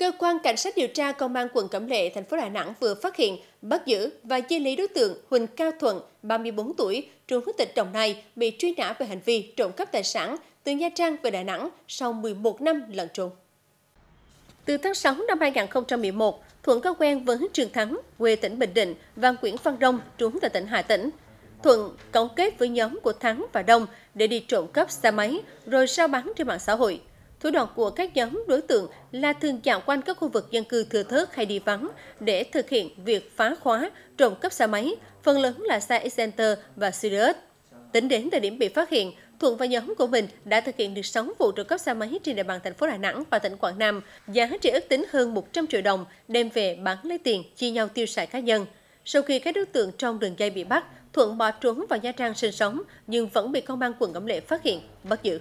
Cơ quan Cảnh sát điều tra Công an quận Cẩm Lệ, thành phố Đà Nẵng vừa phát hiện, bắt giữ và di lý đối tượng Huỳnh Cao Thuận, 34 tuổi, trú huyện tịch Đồng Nai, bị truy nã về hành vi trộm cắp tài sản từ Nha Trang về Đà Nẵng sau 11 năm lẩn trốn. Từ tháng 6 năm 2011, Thuận có quen với Trường Thắng, quê tỉnh Bình Định và Nguyễn Văn Đông, trú tại tỉnh Hà Tĩnh. Thuận cấu kết với nhóm của Thắng và Đông để đi trộm cắp xe máy rồi sao bán trên mạng xã hội. Thủ đoạn của các nhóm đối tượng là thường dạo quanh các khu vực dân cư thừa thớt hay đi vắng để thực hiện việc phá khóa, trộm cắp xe máy, phần lớn là xe Excenter và Sirius. Tính đến thời điểm bị phát hiện, Thuận và nhóm của mình đã thực hiện được 6 vụ trộm cắp xe máy trên địa bàn thành phố Đà Nẵng và tỉnh Quảng Nam, giá trị ước tính hơn 100 triệu đồng, đem về bán lấy tiền, chia nhau tiêu xài cá nhân. Sau khi các đối tượng trong đường dây bị bắt, Thuận bỏ trốn vào Nha Trang sinh sống nhưng vẫn bị công an quận Cẩm Lệ phát hiện, bắt giữ.